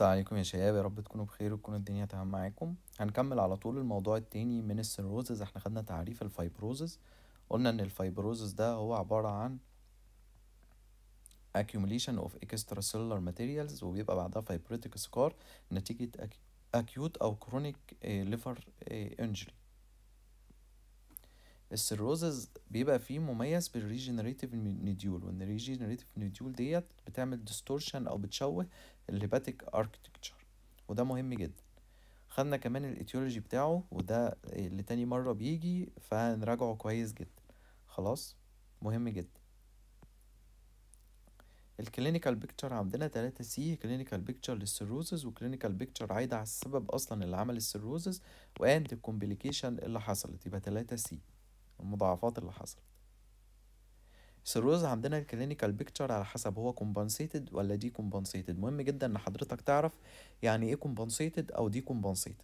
السلام عليكم يا شباب يا رب تكونوا بخير وتكون الدنيا تمام معاكم هنكمل على طول الموضوع التاني من السيروزز احنا خدنا تعريف الفايبروزز قلنا ان الفايبروزز ده هو عبارة عن accumulation of extracellular materials وبيبقى بعدها fibrotic scar نتيجة acute او chronic eh, liver eh, injury السيروزز بيبقى فيه مميز بالريجنريتيف نيديول وان الريجنريتيف نيديول ديت بتعمل ديستورشن او بتشوه الهيباتيك اركتكتشر وده مهم جدا خدنا كمان الايتيولوجي بتاعه وده اللي تاني مرة بيجي فنراجعه كويس جدا خلاص مهم جدا الكلينيكال بيكتشر عندنا تلاتة سي كلينيكال بيكتشر للسيروزز وكلينيكال بيكتشر عايدة على السبب اصلا اللي عمل السيروزز واند الكومبليكيشن اللي حصلت يبقى تلاتة سي المضاعفات اللي حصلت سيروز عندنا الكلينيكال بيكتشر على حسب هو كومبنسيتد ولا دي كومبنسيتد مهم جدا ان حضرتك تعرف يعني ايه كومبنسيتد او دي كومبنسيتد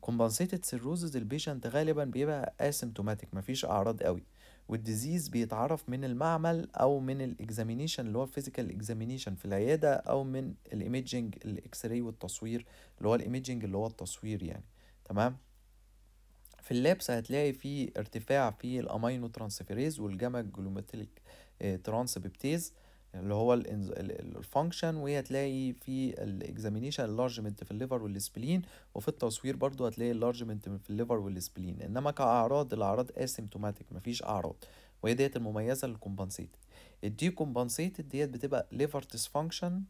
كومبنسيتد سيروزز البيشنت غالبا بيبقى اسيمتوماتيك مفيش اعراض قوي والديزيز بيتعرف من المعمل او من الاكزامينيشن اللي هو الفيزيكال اكزامينيشن في العياده او من الايميدجنج الاكس راي والتصوير اللي هو الايميدجنج اللي هو التصوير يعني تمام في اللابس هتلاقي في ارتفاع في الامينو ترانسفيريز والجاما جلوماتيك آه، ترانسبيبتيز اللي هو الفانكشن وهتلاقي في الاكزامينيشن اللارجمنت في الليفر والسبلين وفي التصوير برضو هتلاقي اللارجمنت في الليفر والسبلين انما كاعراض الاعراض اسيمتوماتيك مفيش اعراض وهي ديت المميزه للكومبنسيت الدي ديت بتبقى ليفر فانكشن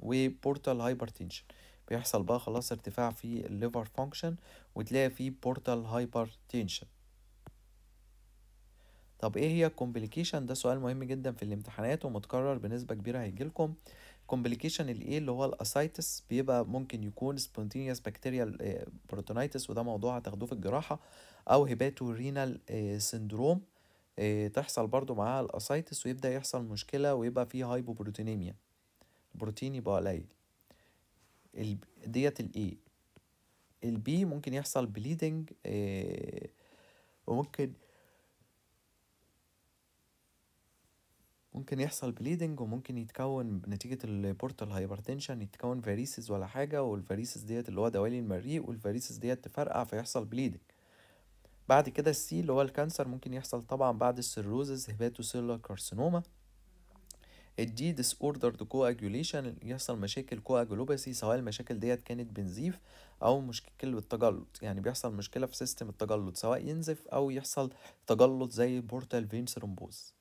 وبورتال هايبرتنشن بيحصل بقى خلاص ارتفاع في الليفر فانكشن وتلاقي فيه بورتال هايبر تنشن طب ايه هي الكومبليكيشن ده سؤال مهم جدا في الامتحانات ومتكرر بنسبه كبيره هيجيلكم كومبليكيشن الايه اللي هو الاسايتس بيبقى ممكن يكون سبونتينيوس بكتيريال بروتونيتس وده موضوع هتاخدوه في الجراحه او هيباتو رينال سندروم تحصل برضو معاها الاسايتس ويبدا يحصل مشكله ويبقى فيه هايبوبروتينيميا البروتين يبقى قليل ديت الاي البي ممكن يحصل بليدنج آه، وممكن ممكن يحصل بليدنج وممكن يتكون نتيجة البورتال هايبرتنشن يتكون فاريسز ولا حاجة والفاريسز ديت اللي هو دوالي المريء والفاريسز ديت تفرقع فيحصل بليدنج بعد كده السي اللي هو الكانسر ممكن يحصل طبعا بعد السيروزز هيباتوسيلا كارسينوما الدي ديس اوردرد كواجوليشن يحصل مشاكل كواجولوباسي سواء المشاكل ديت كانت بنزيف او مشكله التجلط يعني بيحصل مشكله في سيستم التجلط سواء ينزف او يحصل تجلط زي بورتال فين ثرومبوز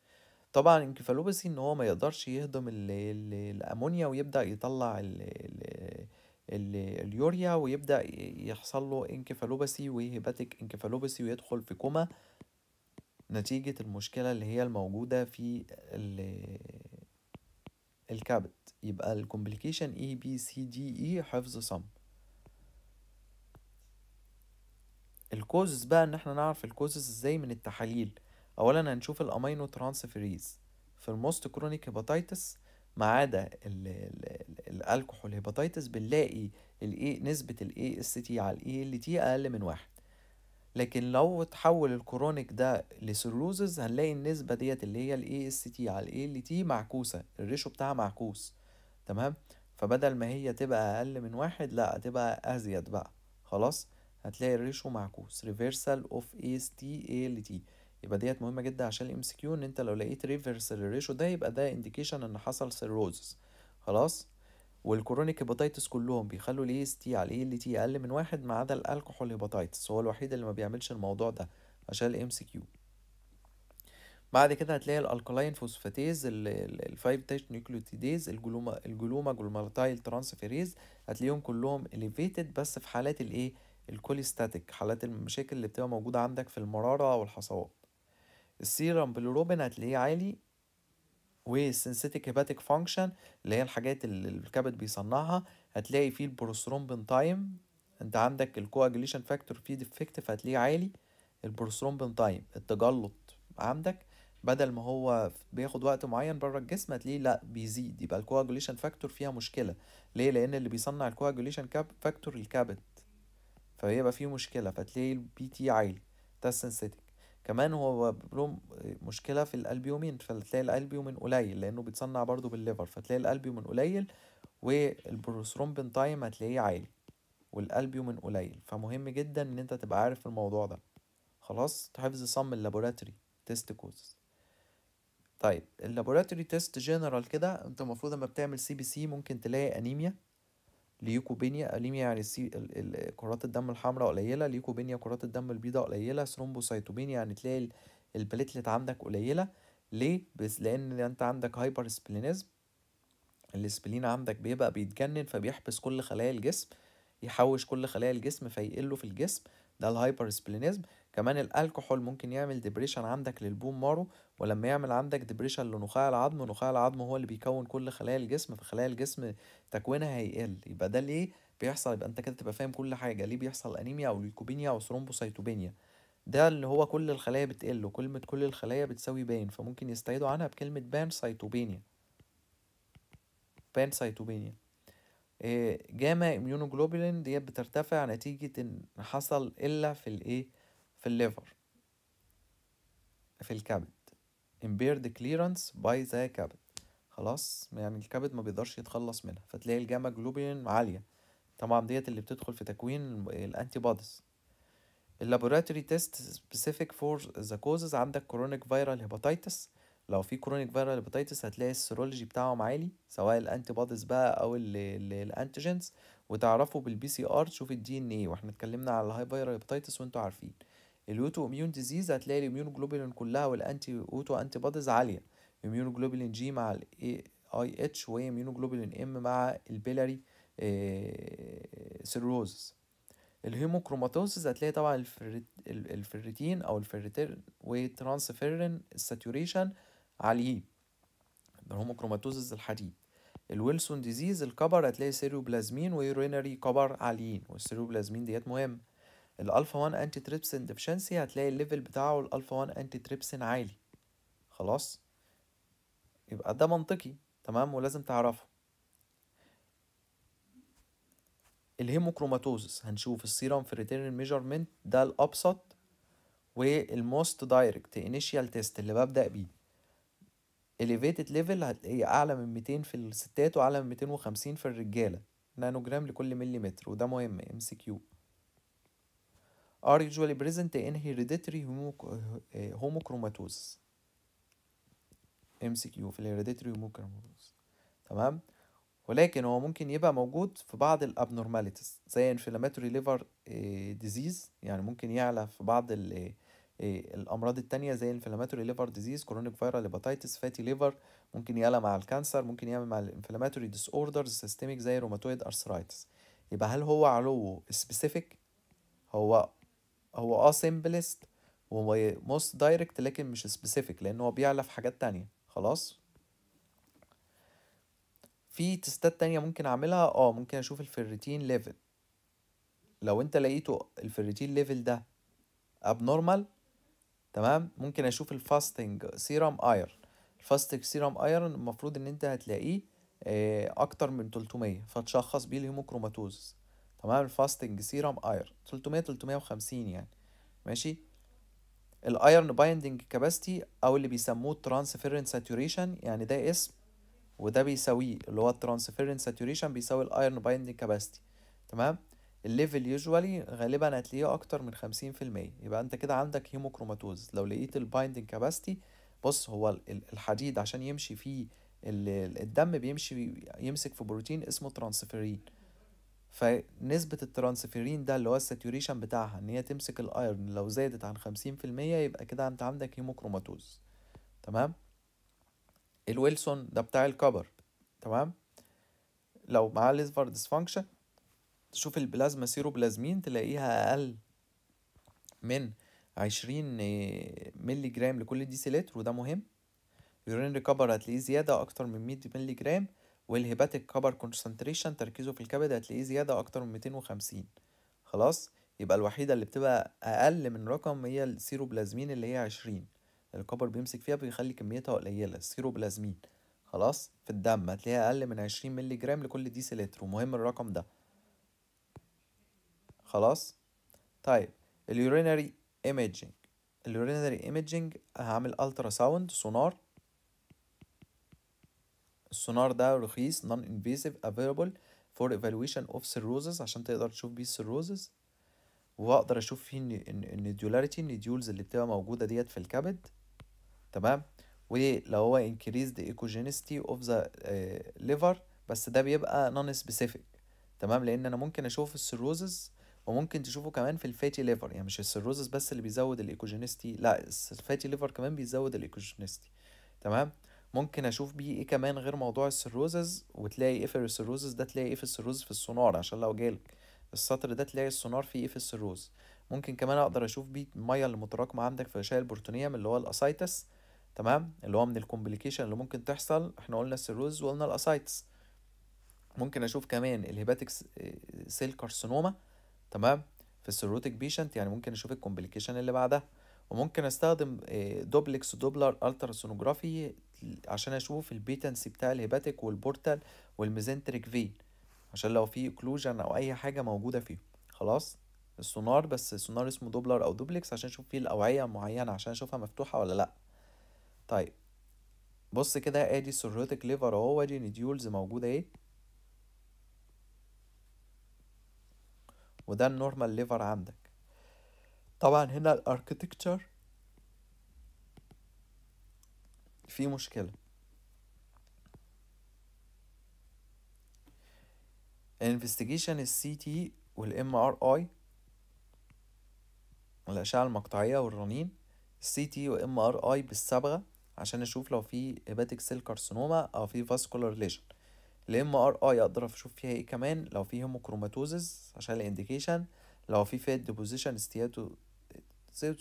طبعا انكفالوباسي ان هو ما يقدرش يهضم الامونيا ويبدا يطلع ال اليوريا ويبدا يحصل له انكفالوباسي وهيباتيك انكفالوباسي ويدخل في كوما نتيجة المشكلة اللي هي الموجودة في الكبد يبقى الكومبليكيشن اي بي سي دي اي حفظ صم الكوزز بقى ان احنا نعرف الكوزز ازاي من التحاليل اولا هنشوف الامينو ترانسفيريز في الموست كرونيك هيباتيتس ما عدا الالكحول هيباتيتس بنلاقي الاي نسبه الاي اس تي على الاي ال تي اقل من واحد لكن لو تحول الكرونيك ده لسيروزز هنلاقي النسبه ديت اللي هي الاي اس تي على الاي ال تي معكوسه الريشو بتاعها معكوس تمام فبدل ما هي تبقى اقل من واحد لا تبقى ازيد بقى خلاص هتلاقي الريشو معكوس ريفرسال اوف اي اس تي اي ال تي يبقى ديت مهمه جدا عشان الام سي كيو ان انت لو لقيت ريفرس الريشو ده يبقى ده انديكيشن ان حصل سيروزز خلاص والكرونيك هيباتيتس كلهم بيخلوا اس تي على ال تي اقل من واحد ما عدا الالكحول هيباتيتس هو الوحيد اللي ما بيعملش الموضوع ده عشان الام سي كيو بعد كده هتلاقي الالكالين فوسفاتيز الفايف تاش نيوكليوتيديز الجلوما الجلوما جلوماتايل ترانسفيريز هتلاقيهم كلهم اليفيتد بس في حالات الايه الكوليستاتيك حالات المشاكل اللي بتبقى موجوده عندك في المراره والحصوات السيرم بلوروبين هتلاقيه عالي وسنسيتيك هيباتيك فانكشن اللي هي الحاجات اللي الكبد بيصنعها هتلاقي فيه البروسترومبين تايم انت عندك الكواجليشن فاكتور فيه ديفكت هتلاقيه عالي البروسترومبين تايم التجلط عندك بدل ما هو بياخد وقت معين بره الجسم هتلاقيه لا بيزيد يبقى الكواجوليشن فاكتور فيها مشكله ليه لان اللي بيصنع الكواجوليشن فاكتور الكبد فبيبقى فيه مشكله فتلاقي البي تي عالي ده السنسيتيك كمان هو له مشكله في الالبيومين فتلاقي الالبيومين قليل لانه بيتصنع برضه بالليفر فتلاقي الالبيومين قليل والبروثرومبين تايم هتلاقيه عالي والالبيومين قليل فمهم جدا ان انت تبقى عارف الموضوع ده خلاص حفظ صم اللابوراتوري تيست كوز طيب اللابوراتوري تيست جنرال كده انت المفروض لما بتعمل سي بي سي ممكن تلاقي انيميا ليوكوبينيا أليميا يعني السي... كرات الدم الحمراء قليلة ليوكوبينيا كرات الدم البيضاء قليلة ثرومبوسايتوبينيا يعني تلاقي البليتلت عندك قليلة ليه؟ بس لأن أنت عندك هايبر سبلينيزم السبلين عندك بيبقى بيتجنن فبيحبس كل خلايا الجسم يحوش كل خلايا الجسم فيقله في الجسم ده الهايبر سبلينيزم كمان الالكحول ممكن يعمل ديبريشن عندك للبون مارو ولما يعمل عندك ديبريشن لنخاع العظم نخاع العظم هو اللي بيكون كل خلايا الجسم فخلايا الجسم تكوينها هيقل يبقى ده ليه بيحصل يبقى انت كده تبقى فاهم كل حاجه ليه بيحصل انيميا او ليكوبينيا او ثرومبوسيتوبينيا ده اللي هو كل الخلايا بتقل وكلمة كل الخلايا بتساوي بان فممكن يستعيدوا عنها بكلمة بان سيتوبينيا بان سيتوبينيا جاما اميونوجلوبولين ديت بترتفع نتيجة ان حصل إلا في الايه في الليفر في الكبد impaired clearance by the كبد خلاص يعني الكبد ما بيقدرش يتخلص منها فتلاقي الجاما جلوبين عالية طبعا ديت اللي بتدخل في تكوين الانتي بوديز اللابوراتوري تيست سبيسيفيك فور ذا كوزز عندك كرونيك فيرال هيباتيتس لو في كرونيك فيرال هيباتيتس هتلاقي السيرولوجي بتاعهم عالي سواء الانتي بوديز بقى او الانتيجنز وتعرفوا بالبي سي ار تشوف الدي ان ايه واحنا اتكلمنا على الهاي فيرال هيباتيتس وانتوا عارفين الاوتو اميون ديزيز هتلاقي الاميون جلوبولين كلها والانتي اوتو انتي بوديز عاليه اميون جلوبولين جي مع الاي اي اتش واميون جلوبولين ام مع البيلاري سيروزس الهيموكروماتوسيس هتلاقي طبعا الفريتين او الفريتين وترانسفيرين الساتوريشن عاليين ده الهيموكروماتوسيس الحديد الويلسون ديزيز الكبر هتلاقي سيروبلازمين ويورينري كبر عاليين والسيروبلازمين ديت مهم الالفا 1 انتي تريبسين ديفشنسي هتلاقي الليفل بتاعه الالفا 1 انتي تريبسين عالي خلاص يبقى ده منطقي تمام ولازم تعرفه الهيموكروماتوزس هنشوف السيرم فريتيرين ميجرمنت ده الابسط والموست دايركت انيشيال تيست اللي ببدا بيه elevated ليفل هتلاقيه اعلى من 200 في الستات واعلى من 250 في الرجاله نانو جرام لكل مليمتر وده مهم ام سي كيو are usually present in hereditary eh, homochromatosis MCQ في الهيريديتري هيموكروماتوز تمام ولكن هو ممكن يبقى موجود في بعض الابنورماليتيز زي انفلاماتوري ليفر ديزيز يعني ممكن يعلى في بعض الـ eh, الامراض التانية زي انفلاماتوري ليفر ديزيز كرونيك فيرال هيباتايتس فاتي ليفر ممكن يعلى مع الكانسر ممكن يعمل مع الانفلاماتوري ديس اوردرز سيستميك زي روماتويد ارثرايتس يبقى هل هو علو سبيسيفيك هو هو اه سيمبلست وموست دايركت لكن مش سبيسيفيك لان هو بيعلى في حاجات تانية خلاص في تستات تانية ممكن اعملها اه ممكن اشوف الفيريتين ليفل لو انت لقيته الفيريتين ليفل ده ابنورمال تمام ممكن اشوف الفاستنج سيرام ايرن الفاستنج سيرام ايرن المفروض ان انت هتلاقيه آه، اكتر من 300 فتشخص بيه الهيموكروماتوزس تمام الفاستنج سيرم ايرن 300 350 يعني ماشي الايرن بايندنج كاباسيتي او اللي بيسموه ترانسفيرن ساتوريشن يعني ده اسم وده بيساويه اللي هو الترانسفيرن ساتوريشن بيساوي الايرن بايندنج كاباسيتي تمام الليفل يوجوالي غالبا هتلاقيه اكتر من 50% يبقى انت كده عندك هيموكروماتوز لو لقيت البايندنج كاباسيتي بص هو الحديد عشان يمشي فيه الدم بيمشي يمسك في بروتين اسمه ترانسفيرين فنسبة الترانسفيرين ده اللي هو الساتوريشن بتاعها ان هي تمسك الايرون لو زادت عن خمسين في المية يبقى كده انت عندك هيموكروماتوز تمام الويلسون ده بتاع الكبر تمام لو معاه ليزفر ديسفانكشن تشوف البلازما سيروبلازمين تلاقيها اقل من عشرين ملي جرام لكل ديسيلتر وده مهم يورين ريكبر هتلاقيه زيادة أكتر من مية ملي جرام والهيباتيك كابر كونسنتريشن تركيزه في الكبد هتلاقيه زيادة أكتر من 250 خلاص يبقى الوحيدة اللي بتبقى أقل من رقم هي السيروبلازمين اللي هي 20 الكبر بيمسك فيها بيخلي كميتها قليلة السيروبلازمين خلاص في الدم هتلاقيها أقل من 20 مللي جرام لكل ديسيلتر ومهم الرقم ده خلاص طيب اليورينري ايميجينج اليورينري ايميجينج هعمل الترا ساوند سونار السونار ده رخيص نون انفيزيف افيلبل فور ايفالويشن اوف سيروزز عشان تقدر تشوف بيه السيروزز واقدر اشوف فيه النديولاريتي النديولز اللي بتبقى موجوده ديت في الكبد تمام ولو هو increased ecogenicity of the uh, liver بس ده بيبقى نون سبيسيفيك تمام لان انا ممكن اشوف السيروزز وممكن تشوفه كمان في الفاتي ليفر يعني مش السيروزز بس اللي بيزود الايكوجينيستي لا الفاتي ليفر كمان بيزود الايكوجينيستي تمام ممكن اشوف بيه ايه كمان غير موضوع السيروزز وتلاقي ايه في السيروزز ده تلاقي ايه في السيروز في السونار عشان لو جالك السطر ده تلاقي السونار فيه ايه في السيروز ممكن كمان اقدر اشوف بيه الميه اللي متراكمه عندك في الغشاء البروتونيوم اللي هو الاسايتس تمام اللي هو من الكومبليكيشن اللي ممكن تحصل احنا قلنا السيروز وقلنا الاسايتس ممكن اشوف كمان الهيباتيك آه، سيل كارسينوما تمام في السيروتيك بيشنت يعني ممكن اشوف الكومبليكيشن اللي بعدها وممكن استخدم آه، دوبلكس دوبلر التراسونوجرافي عشان اشوف البيتنسي بتاع الهيباتيك والبورتال والميزنتريك فين عشان لو في اوكلوجن او اي حاجه موجوده فيهم خلاص السونار بس السونار اسمه دوبلر او دوبلكس عشان اشوف فيه الاوعيه معينه عشان اشوفها مفتوحه ولا لا طيب بص كده ادي السيروتيك ليفر اهو وادي نديولز موجوده ايه وده النورمال ليفر عندك طبعا هنا الاركتكتشر في مشكلة الانفستيجيشن السي تي والام ار اي الأشعة المقطعية والرنين السي تي وام ار اي بالصبغة عشان اشوف لو في هيباتيك سيل كارسينوما او في فاسكولار ليجن الام ار اي اقدر اشوف فيها ايه كمان لو في هيموكروماتوزز عشان الانديكيشن لو في فات ديبوزيشن ستياتو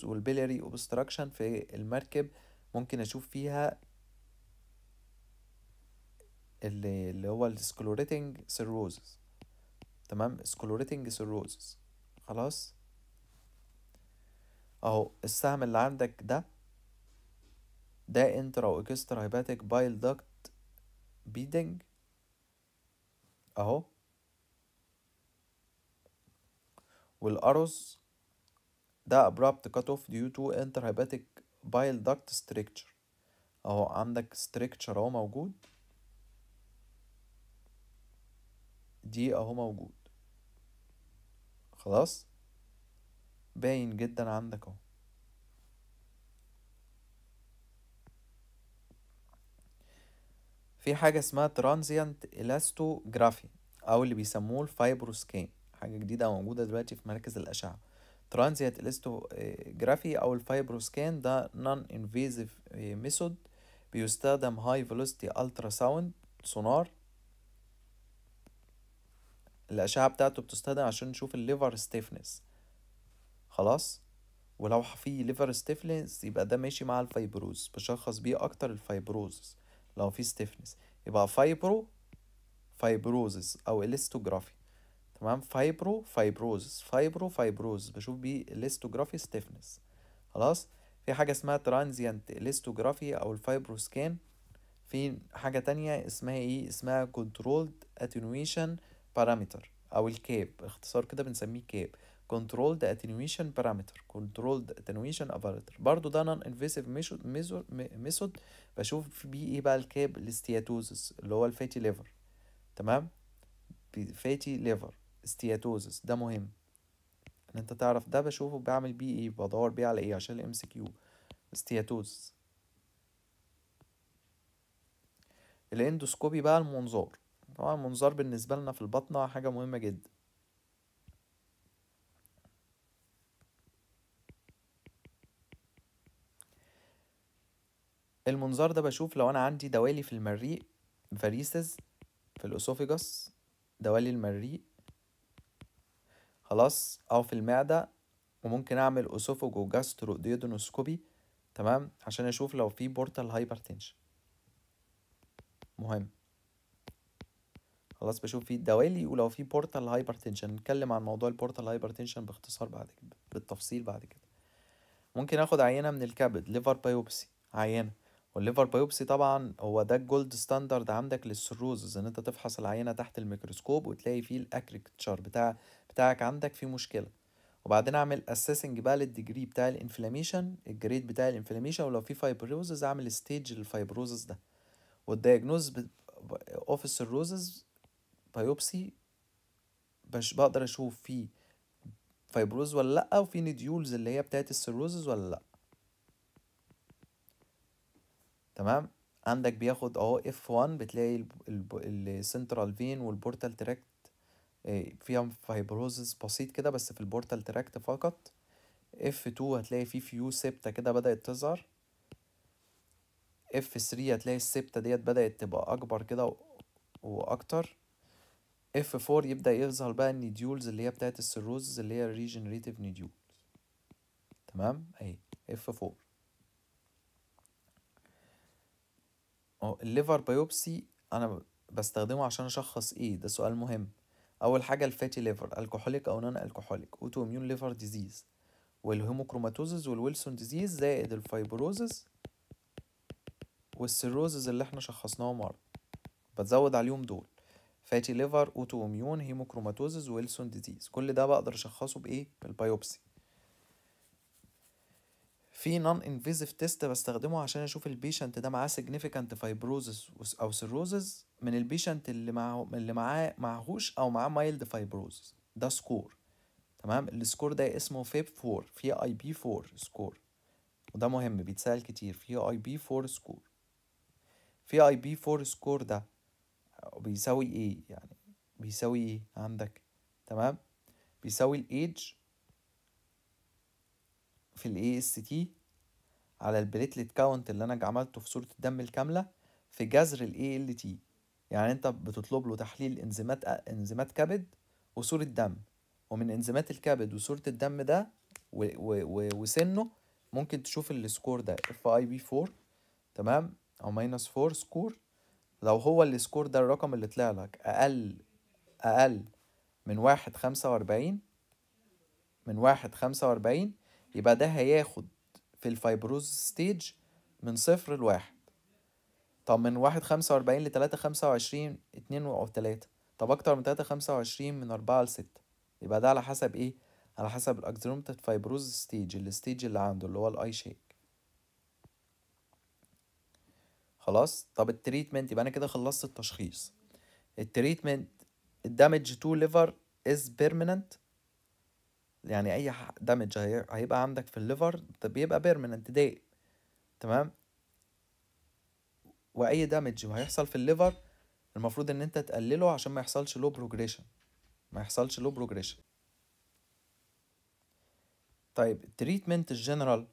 والبيلاري اوبستراكشن في المركب ممكن اشوف فيها اللي, اللي هو السكلوريتنج سيروزز تمام سكلوريتنج سيروزز خلاص اهو السهم اللي عندك ده ده انترا واكسترا هيباتيك بايل داكت بيدنج اهو والأرز ده abrupt cut ديو due to interhepatic bile duct structure اهو عندك structure اهو موجود دي اهو موجود خلاص باين جدا عندك اهو في حاجة اسمها transient elastography أو اللي بيسموه الفايبروسكين حاجة جديدة موجودة دلوقتي في مركز الأشعة ترانزيانت الاستوجرافي او الفايبروسكان ده نون انفيزيف ميثود بيستخدم هاي فيلوسيتي الترا ساوند سونار الاشعه بتاعته بتستخدم عشان نشوف الليفر ستيفنس خلاص ولو في ليفر ستيفنس يبقى ده ماشي مع الفايبروز بشخص بيه اكتر الفايبروز لو في ستيفنس يبقى فايبرو فايبروزس او الاستوجرافي تمام فايبرو فايبروز فايبرو فايبروز بشوف بيه ليستوجرافي ستيفنس خلاص في حاجة اسمها ترانزيانت ليستوجرافي أو الفايبرو سكان في حاجة تانية اسمها ايه اسمها كنترولد اتنويشن بارامتر أو الكاب اختصار كده بنسميه كاب كنترولد اتنويشن بارامتر كنترولد اتنويشن apparatus برضو ده نون انفيسيف ميثود بشوف بيه ايه بقى الكاب الاستياتوزس اللي هو الفاتي ليفر تمام فاتي ليفر استياتوزس ده مهم ان انت تعرف ده بشوفه بعمل بيه ايه بدور بيه على ايه عشان الام سي كيو ستياتوزس الاندوسكوبي بقى المنظار طبعا المنظار بالنسبة لنا في البطنة حاجة مهمة جدا المنظار ده بشوف لو انا عندي دوالي في المريء فاريسز في الاسوفيجاس دوالي المريء خلاص او في المعده وممكن اعمل اسوفوج وجاسترو ديودونوسكوبي تمام عشان اشوف لو في بورتال هايبرتنشن مهم خلاص بشوف في الدوالي ولو في بورتال هايبرتنشن نتكلم عن موضوع البورتال هايبرتنشن باختصار بعد كده بالتفصيل بعد كده ممكن اخد عينه من الكبد ليفر بايوبسي عينه والليفر بايوبسي طبعا هو ده الجولد ستاندرد عندك للسروزز ان انت تفحص العينه تحت الميكروسكوب وتلاقي فيه الاكريكتشر بتاع بتاعك عندك فيه مشكله وبعدين اعمل اسيسنج بقى للديجري بتاع الانفلاميشن الجريد بتاع الانفلاميشن ولو في فايبروزز اعمل ستيج للفايبروزز ده والدياجنوز اوف السروزز بايوبسي باش بقدر اشوف فيه فايبروز ولا لا وفي نديولز اللي هي بتاعت السيروزز ولا لا تمام عندك بياخد اهو اف 1 بتلاقي السنترال فين والبورتال تراكت فيهم فايبروزس بسيط كده بس في البورتال تراكت فقط اف 2 هتلاقي فيه فيو سبتة كده بدأت تظهر اف 3 هتلاقي السبتة ديت بدأت تبقى اكبر كده واكتر اف 4 يبدأ يظهر بقى النيديولز اللي هي بتاعت السيروزز اللي هي الريجنريتيف نيديولز تمام اهي اف 4 هو الليفر بايوبسي انا بستخدمه عشان اشخص ايه ده سؤال مهم اول حاجه الفاتي ليفر الكحوليك او نون الكحوليك اوتو اميون ليفر ديزيز والهيموكروماتوزز والويلسون ديزيز زائد الفايبروزز والسيروزز اللي احنا شخصناه مره بتزود عليهم دول فاتي ليفر اوتو اميون هيموكروماتوزز ويلسون ديزيز كل ده بقدر اشخصه بايه بالبايوبسي في نون انفيزيف تيست بستخدمه عشان اشوف البيشنت ده معاه سيجنيفيكانت فايبروزس او سيروزز من البيشنت اللي معه اللي معاه معهوش او معاه مايلد فايبروزس ده سكور تمام السكور ده اسمه فيب 4 في اي بي 4 سكور وده مهم بيتسال كتير في اي بي 4 سكور في اي بي 4 سكور ده بيساوي ايه يعني بيساوي ايه عندك تمام بيساوي الايدج في الاي اس تي على البليتلت كاونت اللي انا عملته في صوره الدم الكامله في جذر الاي ال تي يعني انت بتطلب له تحليل انزيمات انزيمات كبد وصوره دم ومن انزيمات الكبد وصوره الدم ده و... و... وسنه ممكن تشوف السكور ده اف اي بي 4 تمام او ماينس 4 سكور لو هو السكور ده الرقم اللي طلع لك اقل اقل من واحد خمسة وأربعين من واحد خمسة وأربعين يبقى ده هياخد في الفايبروز ستيج من صفر لواحد طب من واحد خمسة وأربعين لتلاتة خمسة وعشرين اتنين أو تلاتة طب أكتر من تلاتة خمسة وعشرين من أربعة لستة يبقى ده على حسب إيه؟ على حسب الأكزيرومتد فايبروز ستيج الستيج اللي عنده اللي هو الأي شيك خلاص طب التريتمنت يبقى أنا كده خلصت التشخيص التريتمنت الدامج تو ليفر از بيرمننت يعني اي دامج هيبقى عندك في الليفر بيبقى بيرمننت داي تمام واي دامج هيحصل في الليفر المفروض ان انت تقلله عشان ما يحصلش لو بروجريشن ما يحصلش لو بروجريشن طيب التريتمنت الجنرال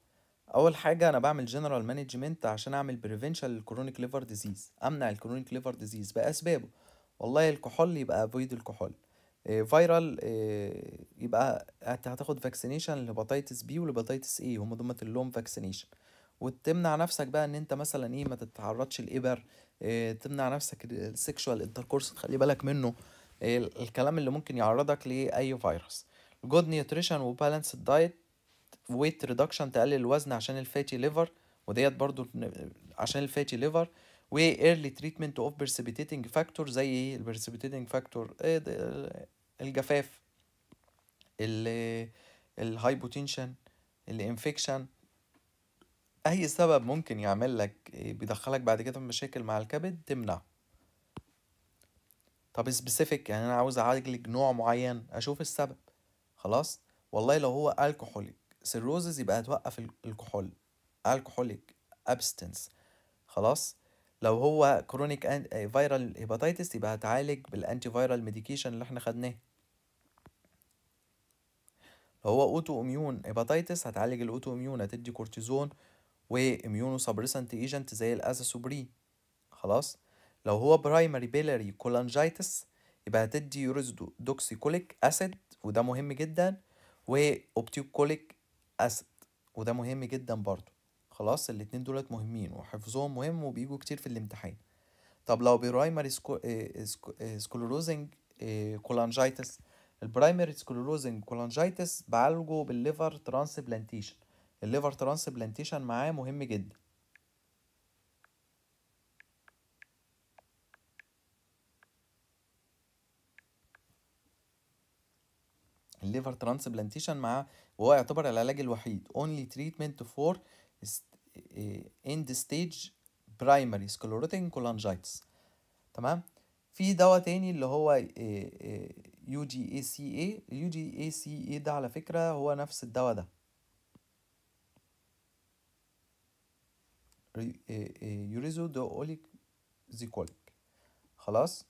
اول حاجه انا بعمل جنرال مانجمنت عشان اعمل بريفنشن للكرونيك ليفر ديزيز امنع الكرونيك ليفر ديزيز باسبابه والله الكحول يبقى افويد الكحول فيرال آه، آه، يبقى انت هتاخد فاكسينيشن لهباتيتس بي ولهباتيتس اي هم دول لهم فاكسينيشن وتمنع نفسك بقى ان انت مثلا ايه ما تتعرضش لابر آه، تمنع نفسك السكشوال انتركورس تخلي بالك منه الكلام اللي ممكن يعرضك لاي فيروس جود نيوتريشن وبالانس دايت ويت ريدكشن تقلل الوزن عشان الفاتي ليفر وديت برضو عشان الفاتي ليفر و early تريتمنت اوف precipitating فاكتور زي ايه البيرسبيتيتنج فاكتور آه، الجفاف ال الانفكشن اي سبب ممكن يعمل لك آه، بيدخلك بعد كده في مشاكل مع الكبد تمنعه طب سبيسيفيك يعني انا عاوز اعالج نوع معين اشوف السبب خلاص والله لو هو الكحوليك سيروزز يبقى هتوقف الكحول الكحوليك ابستنس خلاص لو هو كرونيك فيرال هيباتيتس يبقى هتعالج بالانتي فيرال ميديكيشن اللي احنا خدناه لو هو اوتو اميون هيباتيتس هتعالج الاوتو اميون هتدي كورتيزون واميونو سبريسنت ايجنت زي الازاسوبرين خلاص لو هو برايمري بيلاري كولانجايتس يبقى هتدي يوريزدو دوكسي كوليك اسيد وده مهم جدا واوبتيكوليك اسيد وده مهم جدا برضو خلاص الاتنين دولت مهمين وحفظهم مهم وبيجوا كتير في الامتحان طب لو برايمري آه، آه، آه، سكولوروزنج كولانجيتس البرايمري سكولوروزنج كولانجيتس بعالجه بالليفر ترانسبلانتيشن الليفر ترانسبلانتيشن معاه مهم جدا الليفر ترانسبلانتيشن معاه وهو يعتبر العلاج الوحيد only treatment for اند ستيج برايمري سكلروتنج كولانجايتس تمام في دواء تاني اللي هو يو جي اي سي اي اليو جي اي سي اي ده على فكره هو نفس الدواء ده يوريزو اوليك زيكوليك خلاص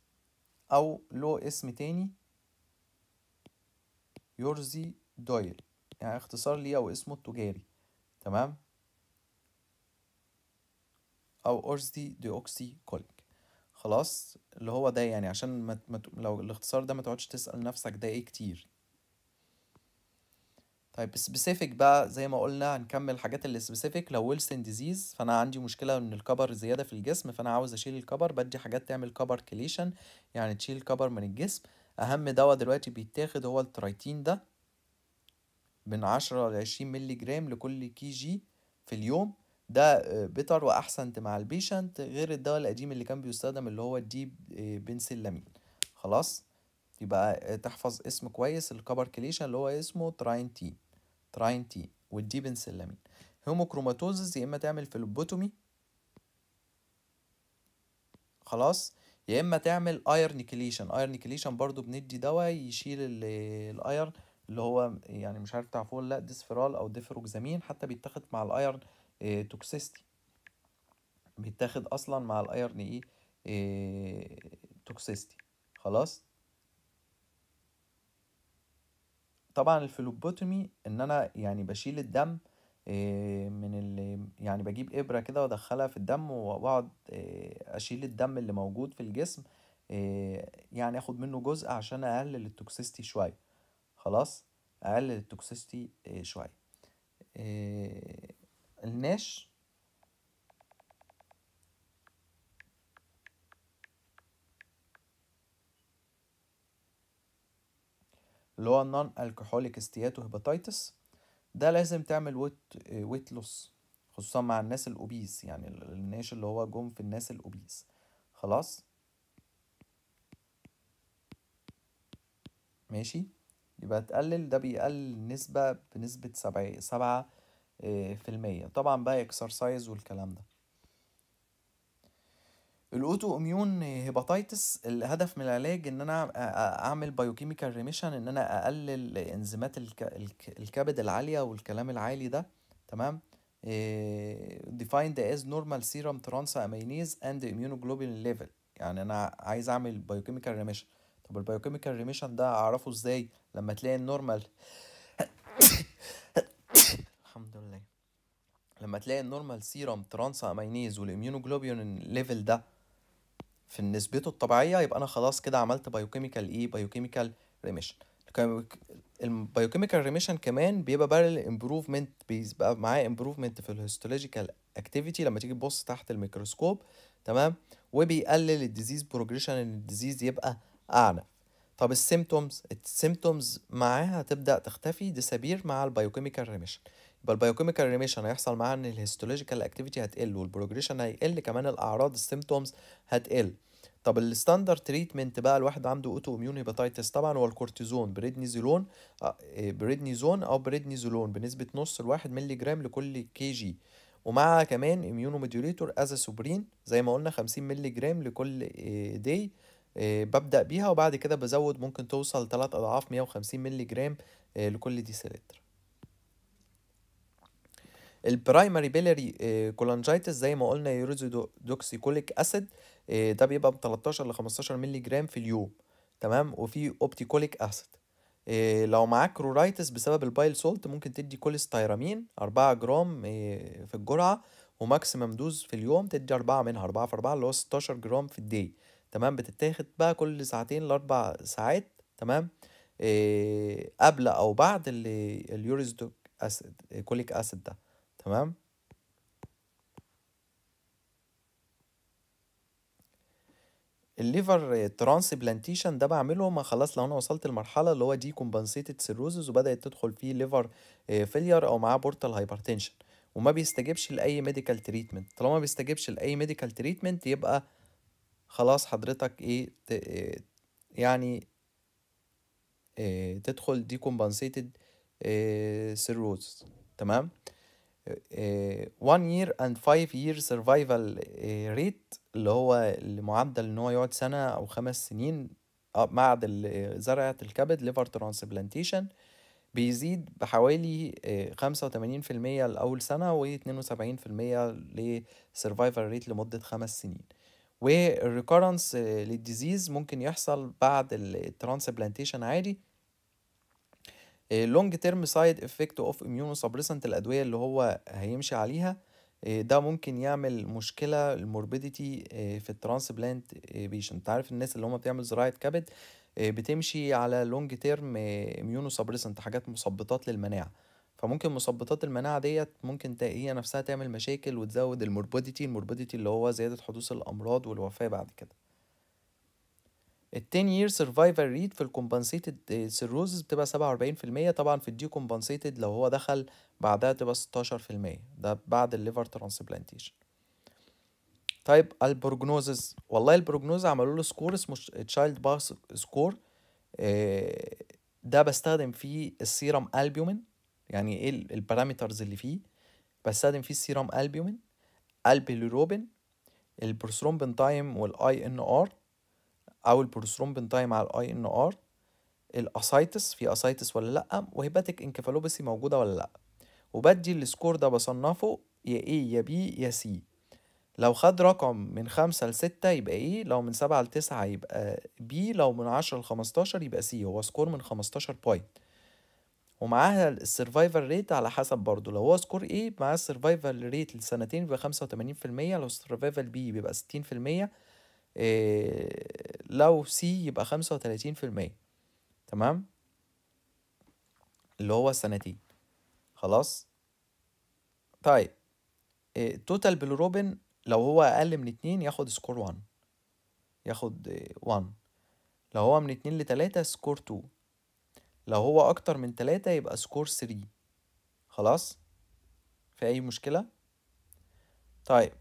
او له اسم تاني يورزي دويل يعني اختصار ليه او اسمه التجاري تمام او دي اوكسي كوليك خلاص اللي هو ده يعني عشان ما مت... لو الاختصار ده ما تقعدش تسال نفسك ده ايه كتير طيب سبيسيفيك بقى زي ما قلنا هنكمل الحاجات اللي سبيسيفيك لو ويلسن ديزيز فانا عندي مشكله ان الكبر زياده في الجسم فانا عاوز اشيل الكبر بدي حاجات تعمل كبر كليشن يعني تشيل الكبر من الجسم اهم دواء دلوقتي بيتاخد هو الترايتين ده من عشرة لعشرين ملي جرام لكل كي جي في اليوم ده بيتر آه، واحسن مع البيشنت غير الدواء القديم اللي كان بيستخدم اللي هو الديب آه، بنسلامين خلاص يبقى آه، تحفظ اسم كويس الكبركليشن اللي هو اسمه تراين تي والدي بنسلامين هيموكروماتوزس يا اما تعمل البوتومي خلاص يا اما تعمل ايرن كليشن ايرن كليشن برضو بندي دواء يشيل الايرن اللي هو يعني مش عارف تعرفوه لا ديسفيرال او ديفروكزامين حتى بيتاخد مع الايرن آه، توكسيستي بيتاخد اصلا مع الايرن e، اي آه، توكسيستي خلاص طبعا الفلوبوتومي ان انا يعني بشيل الدم آه، من اللي يعني بجيب ابره كده وادخلها في الدم واقعد اشيل الدم اللي موجود في الجسم يعني اخد منه جزء عشان اقلل التوكسيستي شويه خلاص اقلل التوكسيستي شويه الناش اللي هو النون الكحوليك استياتو هيباتيتس ده لازم تعمل ويت ويت لوس خصوصا مع الناس الاوبيز يعني الناش اللي هو جم في الناس الاوبيز خلاص ماشي يبقى تقلل ده بيقلل النسبة بنسبة سبعة سبعة آه، في المية طبعا بقى اكسرسايز والكلام ده الاوتو اميون هيباتايتس الهدف من العلاج ان انا اعمل بايوكيميكال ريميشن ان انا اقلل انزيمات الكبد العاليه والكلام العالي ده تمام آه، defined as normal serum trans امينيز and immunoglobulin level يعني انا عايز اعمل بايوكيميكال ريميشن طب البايوكيميكال ريميشن ده اعرفه ازاي لما تلاقي النورمال لما تلاقي النورمال سيرم ترانس امينيز والاميونوجلوبين ليفل ده في نسبته الطبيعيه يبقى انا خلاص كده عملت بايوكيميكال ايه بايوكيميكال ريميشن البايوكيميكال ريميشن كمان بيبقى بارل امبروفمنت بيبقى معاه امبروفمنت في الهيستولوجيكال اكتيفيتي لما تيجي تبص تحت الميكروسكوب تمام وبيقلل الديزيز بروجريشن ان الديزيز يبقى اعنف طب السيمتومز السيمتومز معاها تبدا تختفي ديسابير مع البايوكيميكال ريميشن يبقى البايوكيميكال ريميشن هيحصل معاها ان الهيستولوجيكال اكتيفيتي هتقل والبروجريشن هيقل كمان الاعراض السيمتومز هتقل طب الستاندرد تريتمنت بقى الواحد عنده اوتو اميون هيباتايتس طبعا هو الكورتيزون بريدنيزولون بريدنيزون او بريدنيزولون بنسبه نص لواحد مللي جرام لكل كي جي ومع كمان اميونو موديوليتور سوبرين زي ما قلنا 50 مللي جرام لكل دي آه، آه، ببدا بيها وبعد كده بزود ممكن توصل 3 اضعاف 150 مللي جرام لكل دي ديسيلتر البرايمري بيلاري كولانجايتس زي ما قلنا كوليك اسيد آه، ده بيبقى من 13 ل 15 مللي جرام في اليوم تمام وفي اوبتيكوليك اسيد آه، لو معاك كرورايتس بسبب البايل سولت ممكن تدي كوليستيرامين 4 جرام آه، في الجرعه وماكسيمم دوز في اليوم تدي 4 منها 4 في 4 اللي هو 16 جرام في الدي تمام بتتاخد بقى كل ساعتين لاربع ساعات تمام إيه قبل او بعد اليوريزدوك اسيد كوليك اسيد ده تمام الليفر ترانسبلانتيشن ده بعمله ما خلاص لو انا وصلت لمرحله اللي هو دي كومبنسيتد سيروزز وبدات تدخل فيه ليفر فيلير آه، او معاه بورتال هايبرتنشن وما بيستجبش لاي ميديكال تريتمنت طالما ما بيستجبش لاي ميديكال تريتمنت يبقى خلاص حضرتك ايه آه، يعني آه، تدخل دي كومبنسيتد سيروزز تمام 1 آه، year and 5 year survival آه، rate اللي هو المعدل ان هو يقعد سنه او خمس سنين مع آه، زرعه الكبد ليفر ترانسبلانتيشن بيزيد بحوالي خمسة وتمانين في المية لأول سنة واتنين وسبعين في المية لسرفايفر ريت لمدة خمس سنين والريكورنس للديزيز ممكن يحصل بعد الترانسبلانتيشن عادي لونج تيرم سايد افكت اوف اميونو سبريسنت الادويه اللي هو هيمشي عليها آه، ده ممكن يعمل مشكله الموربيديتي آه، في الترانسبلانت آه، بيشنت عارف الناس اللي هم بتعمل زراعه كبد بتمشي على لونج تيرم اميونو سبريسنت حاجات مثبطات للمناعه فممكن مثبطات المناعه ديت ممكن هي نفسها تعمل مشاكل وتزود الموربيديتي الموربيديتي اللي هو زياده حدوث الامراض والوفاه بعد كده ال 10 year survival rate في الكومبنسيتد سيروزز بتبقى 47% طبعا في الدي كومبنسيتد لو هو دخل بعدها تبقى 16% ده بعد الليفر ترانسبلانتيشن طيب البروجنوزز والله البروجنوز عملوا له سكور اسمه تشايلد باس سكور ده بستخدم فيه السيرم البيومين يعني ايه البارامترز اللي فيه بستخدم فيه السيرم البيومين البيليروبين البروثرومبين تايم والاي ان ار او البروسترومبين تايم على الاي ان ار الاسايتس في اسايتس ولا لا وهيباتيك انكفالوباثي موجوده ولا لا وبدي السكور ده بصنفه يا ايه يا بي يا سي لو خد رقم من خمسة لستة يبقى ايه لو من سبعة لتسعة يبقى بي لو من عشرة لخمستاشر يبقى سي هو سكور من خمستاشر بوينت ومعاها السرفايفل ريت على حسب برضه لو هو سكور ايه معاه السرفايفل ريت لسنتين يبقى خمسة وتمانين في المية لو السرفايفل بي بيبقى ستين في المية آه، لو سي يبقى خمسة وتلاتين في المية تمام اللي هو السنتين خلاص طيب توتال آه، بالروبن لو هو أقل من اتنين ياخد سكور وان ياخد وان آه، لو هو من اتنين لتلاتة سكور تو لو هو أكتر من تلاتة يبقى سكور ثري خلاص في أي مشكلة طيب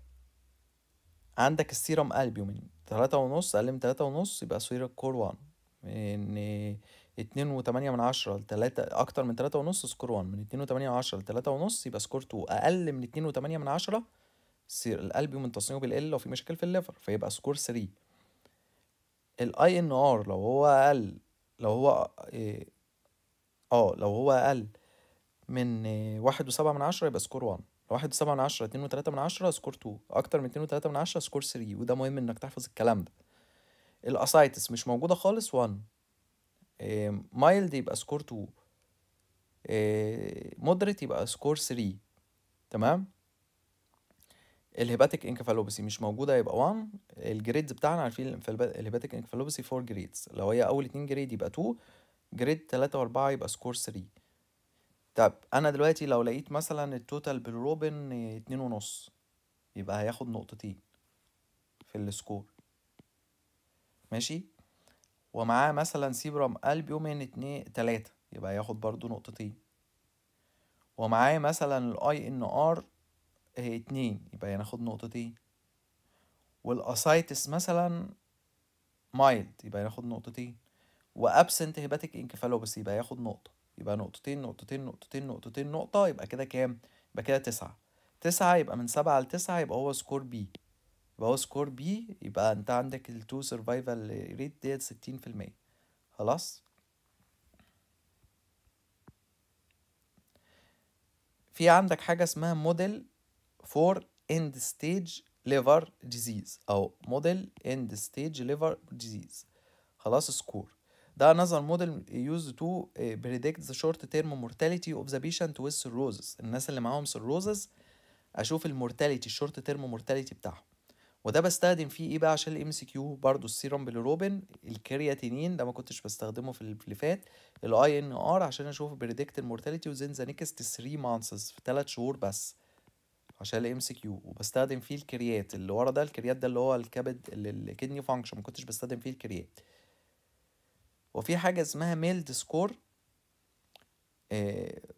عندك السيرم ألبيومين تلاتة ونص أقل من تلاتة ونص يبقى سوير سكور وان إن اتنين وتمانية من عشرة لتلاتة أكتر من تلاتة ونص سكور وان من اتنين وتمانية من عشرة لتلاتة ونص يبقى سكور تو أقل من اتنين وتمانية من عشرة سير القلب من تصنيعه بالقل لو في مشاكل في الليفر فيبقى سكور ثري الاي ان ار لو هو اقل لو هو اه لو هو اقل من واحد وسبعة من عشرة يبقى سكور وان واحد وسبعة من عشرة اتنين وتلاتة من عشرة سكور تو أكتر من اتنين وتلاتة من عشرة سكور ثري وده مهم إنك تحفظ الكلام ده الأسايتس مش موجودة خالص وان مايلد يبقى سكور تو مودريت يبقى سكور ثري تمام الهيباتيك انكفالوبسي مش موجوده يبقى وان الجريدز بتاعنا عارفين الهيباتيك انكفالوبسي فور جريدز لو هي اول اتنين جريد يبقى تو جريد تلاتة وأربعة يبقى سكور ثري طب انا دلوقتي لو لقيت مثلا التوتال بالروبن اتنين ونص يبقى هياخد نقطتين في السكور ماشي ومعاه مثلا سيبرام البيومين اتنين تلاتة يبقى هياخد برضو نقطتين ومعاه مثلا الاي ان ار اتنين يبقى هناخد نقطتين والاسايتس مثلا مايلد يبقى هناخد نقطتين وابسنت هيباتيك انكفالوبس يبقى هياخد نقطه يبقى نقطتين نقطتين نقطتين نقطتين نقطة يبقى كده كام؟ يبقى كده تسعة تسعة يبقى من سبعة لتسعة يبقى هو سكور بي يبقى هو سكور بي يبقى انت عندك التو سرفايفل ريت ديت ستين في المية خلاص؟ في عندك حاجة اسمها موديل فور اند ستيج ليفر ديزيز أو موديل اند ستيج ليفر ديزيز خلاص سكور ده نظر موديل يوز تو بريدكت ذا شورت تيرم مورتاليتي اوف ذا بيشنت ويز سيروزز الناس اللي معاهم سيروزز اشوف المورتاليتي الشورت تيرم مورتاليتي بتاعهم وده بستخدم فيه ايه بقى عشان الام سي كيو برضه السيروم بالروبين الكرياتينين ده ما كنتش بستخدمه في اللي فات الاي ان ار عشان اشوف بريدكت المورتاليتي وزين ذا نيكست 3 مانثس في 3 شهور بس عشان الام سي كيو وبستخدم فيه الكريات اللي ورا ده الكريات ده اللي هو الكبد الكدني فانكشن ما كنتش بستخدم فيه الكريات وفي حاجة اسمها ميلد سكور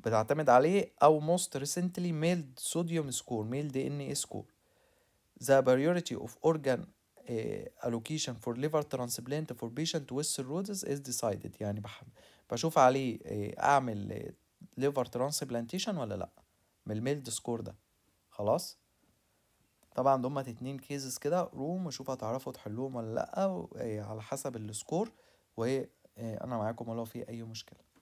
بتعتمد عليه أو most recently mailed sodium score mail DNA score the priority of organ allocation for liver transplant for patient with cirrhosis is decided يعني بشوف عليه أعمل liver transplantation ولا لأ من الميلد سكور ده خلاص طبعا دمت اتنين كيزز كده روم وشوف هتعرفوا تحلوهم ولا لأ على حسب السكور وهي آه، انا معاكم ولو في اي مشكله